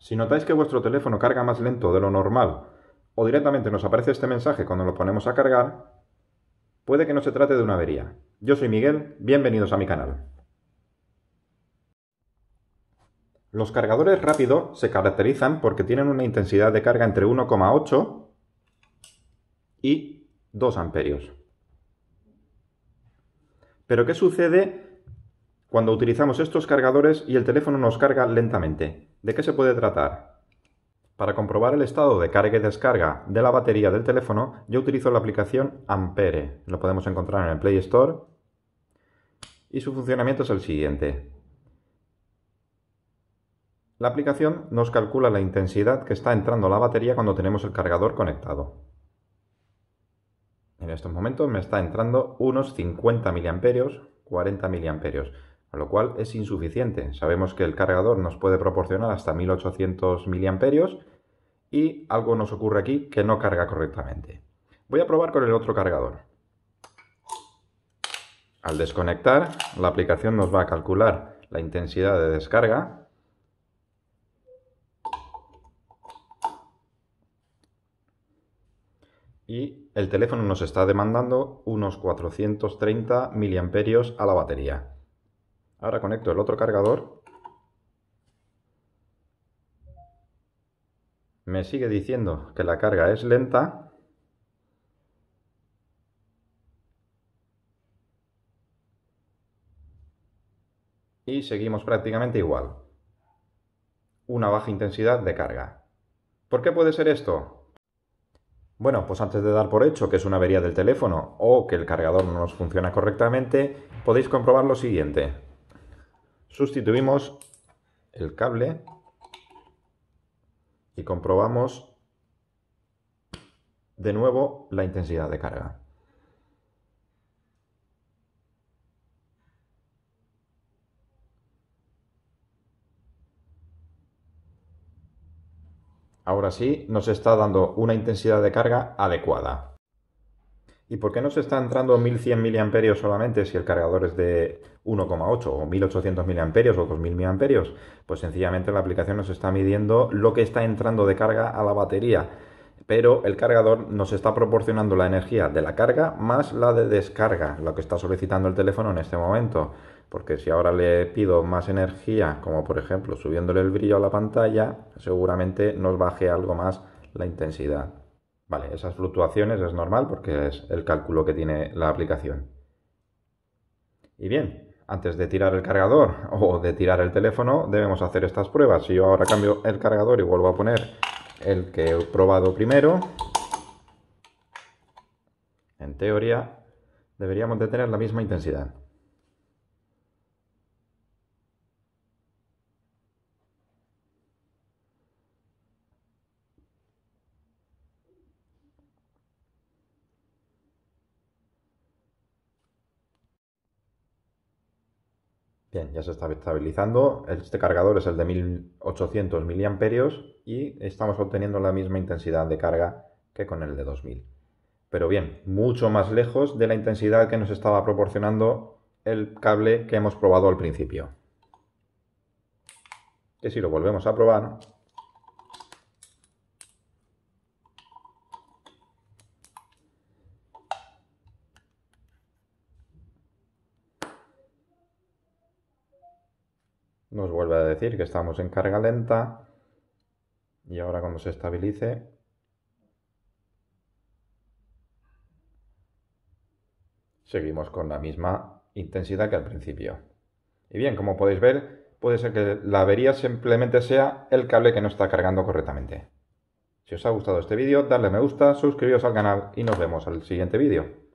Si notáis que vuestro teléfono carga más lento de lo normal o directamente nos aparece este mensaje cuando lo ponemos a cargar, puede que no se trate de una avería. Yo soy Miguel, bienvenidos a mi canal. Los cargadores rápido se caracterizan porque tienen una intensidad de carga entre 1,8 y 2 amperios. Pero ¿qué sucede cuando utilizamos estos cargadores y el teléfono nos carga lentamente? ¿De qué se puede tratar? Para comprobar el estado de carga y descarga de la batería del teléfono, yo utilizo la aplicación Ampere. Lo podemos encontrar en el Play Store. Y su funcionamiento es el siguiente. La aplicación nos calcula la intensidad que está entrando la batería cuando tenemos el cargador conectado. En estos momentos me está entrando unos 50 mA, 40 mA lo cual es insuficiente. Sabemos que el cargador nos puede proporcionar hasta 1800 mAh y algo nos ocurre aquí que no carga correctamente. Voy a probar con el otro cargador. Al desconectar, la aplicación nos va a calcular la intensidad de descarga. Y el teléfono nos está demandando unos 430 mAh a la batería. Ahora conecto el otro cargador. Me sigue diciendo que la carga es lenta. Y seguimos prácticamente igual. Una baja intensidad de carga. ¿Por qué puede ser esto? Bueno, pues antes de dar por hecho que es una avería del teléfono o que el cargador no nos funciona correctamente, podéis comprobar lo siguiente. Sustituimos el cable y comprobamos de nuevo la intensidad de carga. Ahora sí nos está dando una intensidad de carga adecuada. ¿Y por qué no se está entrando 1100 miliamperios solamente si el cargador es de 1,8 o 1800 miliamperios o 2000 miliamperios? Pues sencillamente la aplicación nos está midiendo lo que está entrando de carga a la batería, pero el cargador nos está proporcionando la energía de la carga más la de descarga, lo que está solicitando el teléfono en este momento. Porque si ahora le pido más energía, como por ejemplo subiéndole el brillo a la pantalla, seguramente nos baje algo más la intensidad. Vale, esas fluctuaciones es normal porque es el cálculo que tiene la aplicación. Y bien, antes de tirar el cargador o de tirar el teléfono, debemos hacer estas pruebas. Si yo ahora cambio el cargador y vuelvo a poner el que he probado primero, en teoría deberíamos de tener la misma intensidad. Bien, ya se está estabilizando. Este cargador es el de 1800 mAh y estamos obteniendo la misma intensidad de carga que con el de 2000. Pero bien, mucho más lejos de la intensidad que nos estaba proporcionando el cable que hemos probado al principio. Que si lo volvemos a probar, nos vuelve a decir que estamos en carga lenta y ahora cuando se estabilice seguimos con la misma intensidad que al principio. Y bien, como podéis ver, puede ser que la avería simplemente sea el cable que no está cargando correctamente. Si os ha gustado este vídeo, darle me gusta, suscribiros al canal y nos vemos al siguiente vídeo.